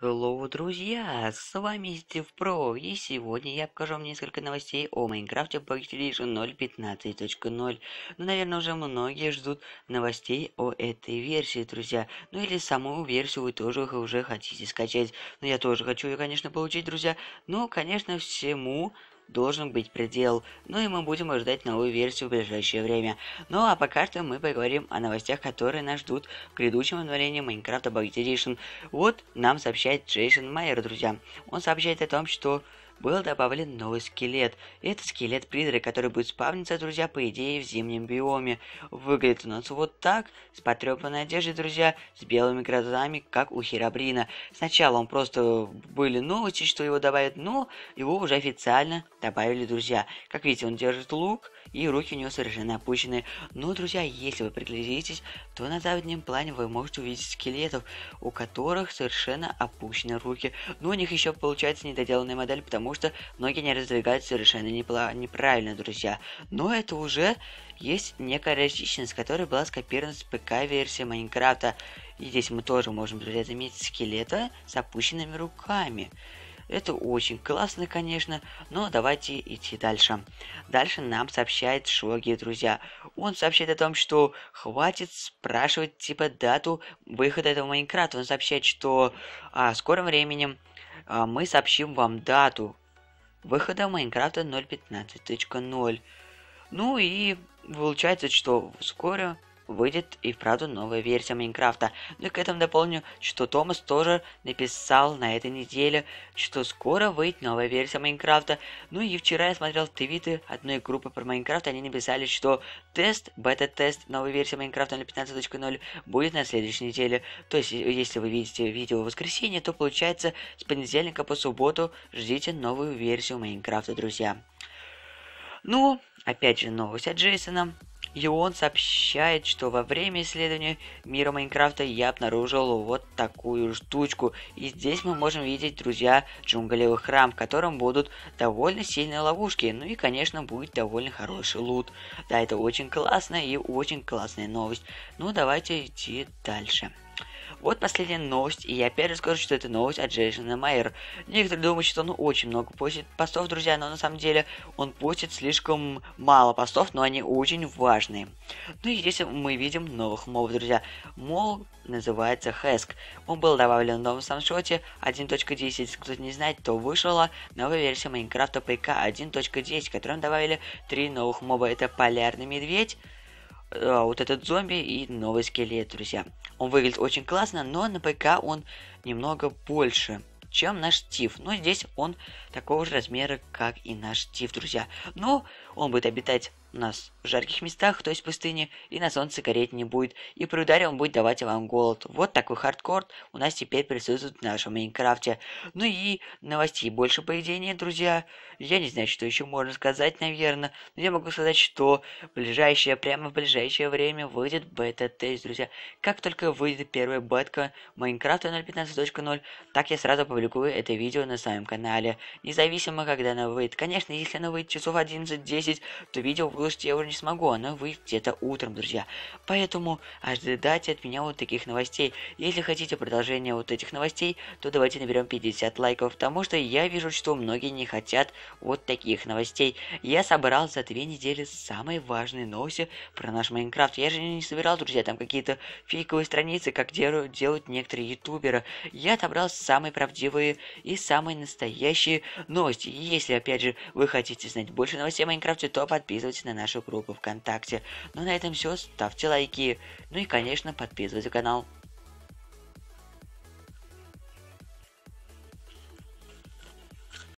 Hello, друзья! С вами Стив Про, и сегодня я покажу вам несколько новостей о Майнкрафте Playstation 0.15.0. Ну, наверное, уже многие ждут новостей о этой версии, друзья. Ну, или саму версию вы тоже уже хотите скачать. Ну, я тоже хочу ее, конечно, получить, друзья. Ну, конечно, всему должен быть предел, ну и мы будем ожидать новую версию в ближайшее время. Ну а пока что мы поговорим о новостях, которые нас ждут в грядущем обновлении Minecraft Bug Edition. Вот нам сообщает Джейсон Майер, друзья. Он сообщает о том, что был добавлен новый скелет. Это скелет-призрак, который будет спавниться, друзья, по идее, в зимнем биоме. Выглядит у нас вот так, с потрепанной одеждой, друзья, с белыми глазами, как у Херабрина. Сначала он просто были новости, что его добавят, но его уже официально добавили, друзья. Как видите, он держит лук, и руки у него совершенно опущены. Но, друзья, если вы приглядитесь, то на заднем плане вы можете увидеть скелетов, у которых совершенно опущены руки. Но у них еще получается недоделанная модель, потому потому что многие не раздвигают совершенно неправильно, друзья. Но это уже есть некая различность, которая была скопирована с ПК-версии Майнкрафта. И здесь мы тоже можем, друзья, заметить скелета с опущенными руками. Это очень классно, конечно, но давайте идти дальше. Дальше нам сообщает Шоги, друзья. Он сообщает о том, что хватит спрашивать, типа, дату выхода этого Майнкрафта. Он сообщает, что а, скорым временем а мы сообщим вам дату выхода Майнкрафта 0.15.0. Ну и получается, что вскоре выйдет и вправду новая версия Майнкрафта. Но ну к этому дополню, что Томас тоже написал на этой неделе, что скоро выйдет новая версия Майнкрафта. Ну и вчера я смотрел твиты одной группы про Майнкрафт, они написали, что тест, бета-тест новой версии Майнкрафта 0.15.0 будет на следующей неделе. То есть, э, если вы видите видео в воскресенье, то получается с понедельника по субботу ждите новую версию Майнкрафта, друзья. Ну, опять же, новость от Джейсона. И он сообщает, что во время исследования мира Майнкрафта я обнаружил вот такую штучку. И здесь мы можем видеть, друзья, джунглевый храм, в котором будут довольно сильные ловушки. Ну и, конечно, будет довольно хороший лут. Да, это очень классная и очень классная новость. Ну, давайте идти дальше. Вот последняя новость, и я опять расскажу, что это новость от Джейсона Майер. Некоторые думают, что он очень много постит постов, друзья, но на самом деле он постит слишком мало постов, но они очень важные. Ну и здесь мы видим новых мов, друзья. Мол называется Хэск. Он был добавлен в новом самшоте 1.10. Кто не знает, то вышла новая версия Майнкрафта ПК 1.10, в котором добавили три новых моба. Это Полярный Медведь, а, вот этот зомби и новый скелет, друзья. Он выглядит очень классно, но на ПК он немного больше чем наш Тиф. Но ну, здесь он такого же размера, как и наш Тиф, друзья. Но он будет обитать у нас в жарких местах, то есть в пустыне, и на солнце гореть не будет, и при ударе он будет давать вам голод. Вот такой хардкор у нас теперь присутствует в нашем Майнкрафте. Ну и новостей больше, поведения, друзья. Я не знаю, что еще можно сказать, наверное, но я могу сказать, что в ближайшее, прямо в ближайшее время выйдет бета-тест, друзья. Как только выйдет первая бетка Майнкрафта 0.15.0, так я сразу публикую это видео на своем канале. Независимо, когда она выйдет. Конечно, если она выйдет часов 11.10, то видео выложить я уже не смогу, оно выйдет где-то утром, друзья. Поэтому ожидайте от меня вот таких новостей. Если хотите продолжение вот этих новостей, то давайте наберем 50 лайков, потому что я вижу, что многие не хотят вот таких новостей. Я собрал за две недели самые важные новости про наш Майнкрафт. Я же не собирал, друзья, там какие-то фейковые страницы, как делают, некоторые ютуберы. Я отобрал самые правдивые и самые настоящие новости. если, опять же, вы хотите знать больше новостей о Майнкрафте, то подписывайтесь на на нашу группу ВКонтакте. Ну на этом все, ставьте лайки, ну и конечно подписывайтесь на канал.